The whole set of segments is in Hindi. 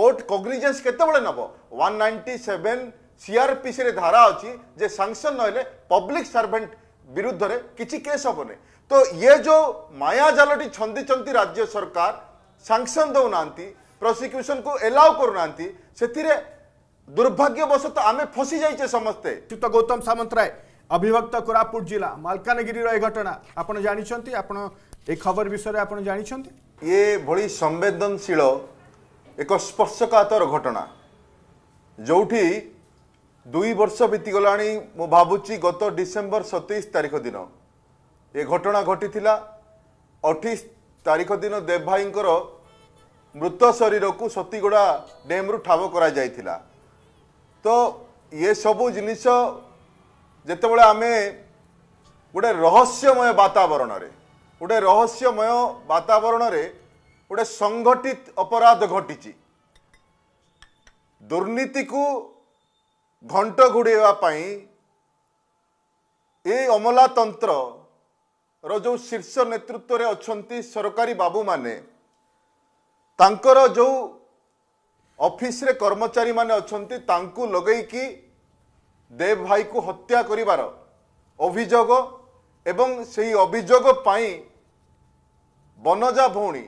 কোর্ট কগ্নিজেন্স কেতবে নেব ওয়ান নাইন্টি সেভেন সিআরপিসি ধারা অছি যে সাংসন নহলে পব্লিক সার্ভেন্ট বিরুদ্ধে কিছু কেস হবনি তো ইয়ে যে মায়াজালটি ছন্দিছন্তি রাজ্য সরকার সাংসন দেউনা প্রসিকুশন কু এলাও করুনা সেতিরে দুর্ভাগ্যবশত আমি ফসি যাইছে সমস্তে চ্যুত গৌতম সামন্তরায় অবিভক্ত কোরাপুট জেলা মালকানগিরির এই ঘটনা আপনার জাঁচান আপনার এই খবর বিষয়ে আপনার জাঁচান এ ভি সংবেদনশীল ଏକ ସ୍ପର୍ଶକାତର ଘଟଣା ଯେଉଁଠି ଦୁଇ ବର୍ଷ ବିତିଗଲାଣି ମୁଁ ଭାବୁଛି ଗତ ଡିସେମ୍ବର ସତେଇଶ ତାରିଖ ଦିନ ଏ ଘଟଣା ଘଟିଥିଲା ଅଠେଇଶ ତାରିଖ ଦିନ ଦେବ ଭାଇଙ୍କର ମୃତ ଶରୀରକୁ ସତୀଗୁଡ଼ା ଡ୍ୟାମ୍ରୁ ଠାବ କରାଯାଇଥିଲା ତ ଇଏ ସବୁ ଜିନିଷ ଯେତେବେଳେ ଆମେ ଗୋଟେ ରହସ୍ୟମୟ ବାତାବରଣରେ ଗୋଟେ ରହସ୍ୟମୟ ବାତାବରଣରେ ଗୋଟେ ସଂଗଠିତ ଅପରାଧ ଘଟିଛି ଦୁର୍ନୀତିକୁ ଘଣ୍ଟ ଘୋଡ଼େଇବା ପାଇଁ ଏ ଅମଲାତନ୍ତ୍ରର ଯେଉଁ ଶୀର୍ଷ ନେତୃତ୍ୱରେ ଅଛନ୍ତି ସରକାରୀ ବାବୁମାନେ ତାଙ୍କର ଯେଉଁ ଅଫିସରେ କର୍ମଚାରୀମାନେ ଅଛନ୍ତି ତାଙ୍କୁ ଲଗେଇକି ଦେବ ଭାଇକୁ ହତ୍ୟା କରିବାର ଅଭିଯୋଗ ଏବଂ ସେହି ଅଭିଯୋଗ ପାଇଁ ବନଜା ଭଉଣୀ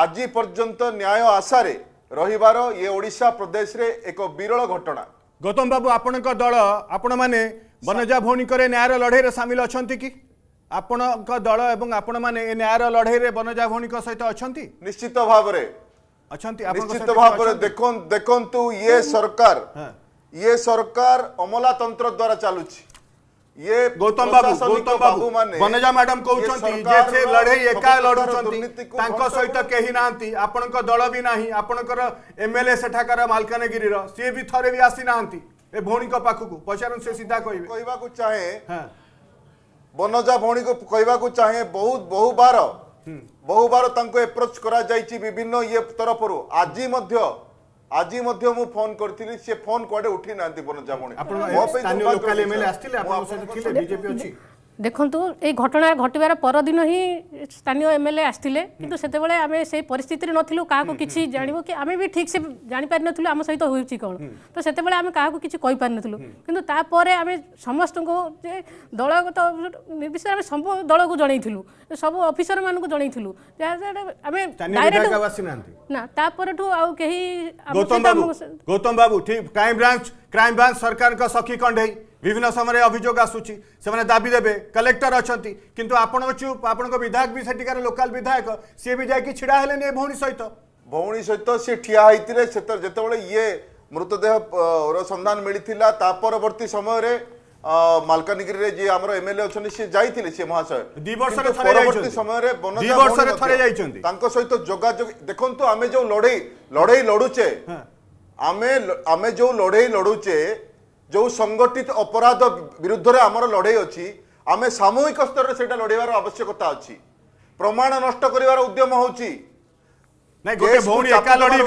ଆଜି ପର୍ଯ୍ୟନ୍ତ ନ୍ୟାୟ ଆଶାରେ ରହିବାର ଇଏ ଓଡ଼ିଶା ପ୍ରଦେଶରେ ଏକ ବିରଳ ଘଟଣା ଗୌତମ ବାବୁ ଆପଣଙ୍କ ଦଳ ଆପଣମାନେ ବନଜା ଭଉଣୀଙ୍କରେ ନ୍ୟାୟର ଲଢ଼େଇରେ ସାମିଲ ଅଛନ୍ତି କି ଆପଣଙ୍କ ଦଳ ଏବଂ ଆପଣମାନେ ଏ ନ୍ୟାୟର ଲଢ଼େଇରେ ବନଜା ଭଉଣୀଙ୍କ ସହିତ ଅଛନ୍ତି ନିଶ୍ଚିତ ଭାବରେ ଅଛନ୍ତି ନିଶ୍ଚିତ ଭାବରେ ଦେଖନ୍ତୁ ଦେଖନ୍ତୁ ଇଏ ସରକାର ଇଏ ସରକାର ଅମଲାତନ୍ତ୍ର ଦ୍ୱାରା ଚାଲୁଛି ये गौतम बाबू गौतम बाबू माने बनेजा मैडम कहते जे लड़े एका तांको सहित कहीं नांती आपनको दल भी नाही आपनकर एमएलए सेठाकर मालकानगिरी से भी थरे भी आसी नांती ए भौणी को पचारन से सीधा कहिबे कहबा को चाहे हां बनेजा भौणी को कहबा को चाहे बहुत बहु बार बहु बार एप्रोच कर विभिन्न ये तरफ आजि मध्य আজি ମଧ୍ୟ ମୁଁ ଫୋନ୍ କରିଥିଲି ସେ ଫୋନ୍ କୁଆଡ଼େ ଉଠେଇ ନାହାନ୍ତି ପର୍ଯ୍ୟନ୍ତ ଜାମୁଣି ମୋ ପାଇଁ ଦେଖନ୍ତୁ ଏଇ ଘଟଣା ଘଟିବାର ପରଦିନ ହିଁ ସ୍ଥାନୀୟ ଏମ୍ ଏଲ୍ ଏ ଆସିଥିଲେ କିନ୍ତୁ ସେତେବେଳେ ଆମେ ସେଇ ପରିସ୍ଥିତିରେ ନଥିଲୁ କାହାକୁ କିଛି ଜାଣିବୁ କି ଆମେ ବି ଠିକ୍ ସେ ଜାଣିପାରିନଥିଲୁ ଆମ ସହିତ ହେଉଛି କ'ଣ ତ ସେତେବେଳେ ଆମେ କାହାକୁ କିଛି କହିପାରିନଥିଲୁ କିନ୍ତୁ ତାପରେ ଆମେ ସମସ୍ତଙ୍କୁ ଯେ ଦଳଗତ ନିର୍ବିଶେଷରେ ଆମେ ସବୁ ଦଳକୁ ଜଣେଇଥିଲୁ ସବୁ ଅଫିସରମାନଙ୍କୁ ଜଣେଇଥିଲୁ ଯାହାଦ୍ୱାରା ଆମେ ଡାଇରେକ୍ଟ ନା ତାପରଠୁ ଆଉ କେହି ଗୌତମ ବାବୁ ଠିକ୍ କ୍ରାଇମ୍ ବ୍ରାଞ୍ଚ କ୍ରାଇମ୍ ବ୍ରାଞ୍ଚ ସରକାରଙ୍କ ସଖୀ କଣ୍ଢେଇ বিভিন্ন সময় অভিযোগ আসুচি সে দাবি দেবে কলেক্টর অনেক কিন্তু আপনার চুপ আপনার বিধায়ক বি সেটিকার লোকাল বিধায়ক সি বি যাই ছিড়া হলে এ ভৌণী সহ ভৌণী সহ সে ঠিয়া হয়েছে যেতবে ইয়ে মৃতদেহ সন্ধান মিলিলা তা পরবর্তী সময় ମାଲକାନଗିରିରେ ଯିଏ ଆମର ଏମଏଲଏ ଅଛନ୍ତି ସେ ଯାଇଥିଲେ ସେ ମହାଶୟ ପରବର୍ତ୍ତୀ ସମୟରେ ତାଙ୍କ ସହିତ ଯୋଗାଯୋଗ ଦେଖନ୍ତୁ ଆମେ ଯୋଉ ଲଢେଇ ଲଢେଇ ଲଢୁଛେ ଆମେ ଆମେ ଯୋଉ ଲଢେଇ ଲଢୁଛେ जो संगठित अपराध विरुद्ध आमर लड़े अच्छी आम सामूहिक स्तर से लड़ेबार आवश्यकता अच्छी प्रमाण नष्ट कर उद्यम हो नहीं गोटे भौणी एका लड़े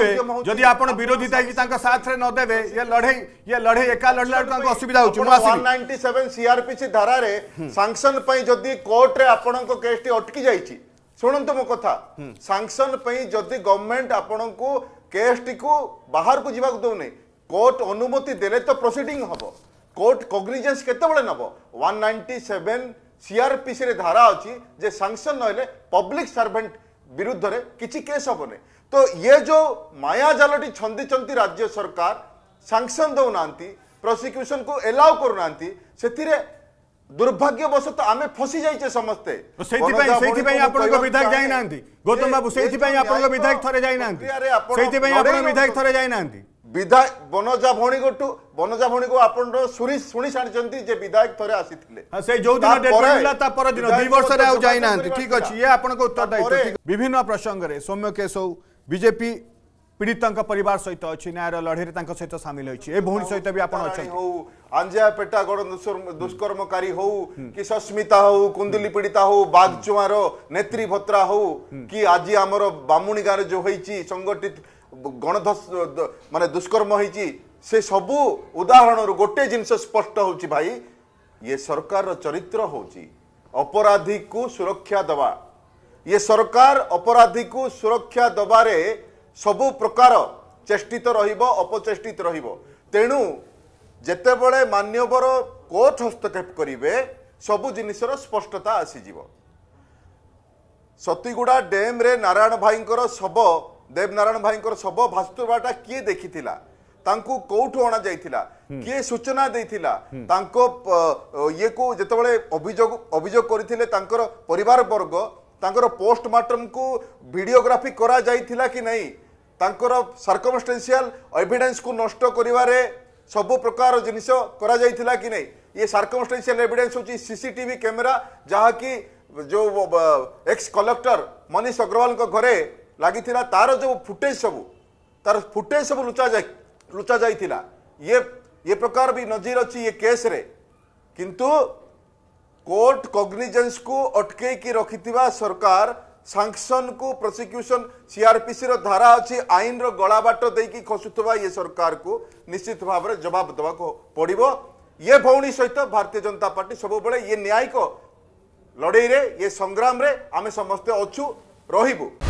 जदि आप विरोधी थी साथ न देवे ये लड़े ये लड़े एका लड़ला असुविधा हो सीआरपीसी धारा रे सांक्शन जदि कोर्ट रे आपण केस टी अटकी जा शुणु मो कथा सांक्शन हम्म। जदि गवर्नमेंट आपण को केस टी बाहर को जीवाक दौने कोर्ट अनुमति देने तो प्रोसीडिंग हम कोर्ट कग्निजेन्स केत वन नाइंटी सेवेन सीआरपीसी धारा अच्छी सांसन ना पब्लिक सर्वेन्ट विरुद्ध किसी केस हम तो ये जो मायाजाल छंदी राज्य सरकार सांसन दौना प्रसिक्यूशन को एलाउ करना दुर्भाग्यवशत आम फसी जाइए समस्ते गौतम बाबू विधायक थे বিধায়ক বনজা ভণীঙ্কু বনজা ভণীঙ্কু আপনার শুনি শুনি সারিছেন যে বিধায়ক থরে আসিলে সেই যৌ দিন ডেট মিলা তা পর দিন দুই বর্ষরে আউ যাই না ঠিক আছে ইয়ে আপনাকে উত্তর দায়িত্ব বিভিন্ন প্রসঙ্গরে সৌম্য কেস হউ বিজেপি পীড়িতঙ্ক পরিবার সহিত অছি ন্যায়র লড়াইরে তাঙ্ক সহিত সামিল হইছি এ ভৌণী সহিত বি আপন অছন্তি হউ আঞ্জা পেটা গড় দুষ্কর্মকারী হউ কি সস্মিতা হউ কুন্দুলি পীড়িতা হউ বাগচুয়ার নেত্রী ভত্রা হউ কি আজি আমার বামুণী গাঁরে যে হইছি সংগঠিত ଗଣଧର୍ଷ ମାନେ ଦୁଷ୍କର୍ମ ହେଇଛି ସେ ସବୁ ଉଦାହରଣରୁ ଗୋଟେ ଜିନିଷ ସ୍ପଷ୍ଟ ହେଉଛି ଭାଇ ଇଏ ସରକାରର ଚରିତ୍ର ହେଉଛି ଅପରାଧୀକୁ ସୁରକ୍ଷା ଦେବା ଇଏ ସରକାର ଅପରାଧୀକୁ ସୁରକ୍ଷା ଦେବାରେ ସବୁ ପ୍ରକାର ଚେଷ୍ଟିତ ରହିବ ଅପଚେଷ୍ଟିତ ରହିବ ତେଣୁ ଯେତେବେଳେ ମାନ୍ୟବର କୋର୍ଟ ହସ୍ତକ୍ଷେପ କରିବେ ସବୁ ଜିନିଷର ସ୍ପଷ୍ଟତା ଆସିଯିବ ସତୀଗୁଡ଼ା ଡ୍ୟାମ୍ରେ ନାରାୟଣ ଭାଇଙ୍କର ଶବ देवनारायण भाई शब भाषुवाटा किए देखी कौट अणा जाता हम्म। किए सूचना दे को जो अभोग अभोग परर्ग पोस्टमार्टम को भिडियोग्राफी कर जाइला कि नहीं एविडेन्स को नष्ट कर सब प्रकार जिनस कि नहीं ये सरकमस्टेनसीआल एविडेन्स हूँ सीसीटी कैमेरा जहाँकि जो एक्स कलेक्टर मनीष अग्रवाल घरे लगी तार जो फुटेज सब तार फुटेज सब लुचा जा लुचा ये ये प्रकार भी नजर अच्छी ये केस रे किंतु कोर्ट कग्निजेन्स को अटके की रखि सरकार सांसन को प्रोसिक्यूशन सीआरपीसी धारा अच्छी आईन रला बाट दे कि खसुवा ये सरकार को निश्चित भाव जवाब देवा पड़ ये भौणी सहित भारतीय जनता पार्टी सब बड़े ये न्यायिक लड़े ये संग्राम रे आम समस्ते अच्छू रहीबू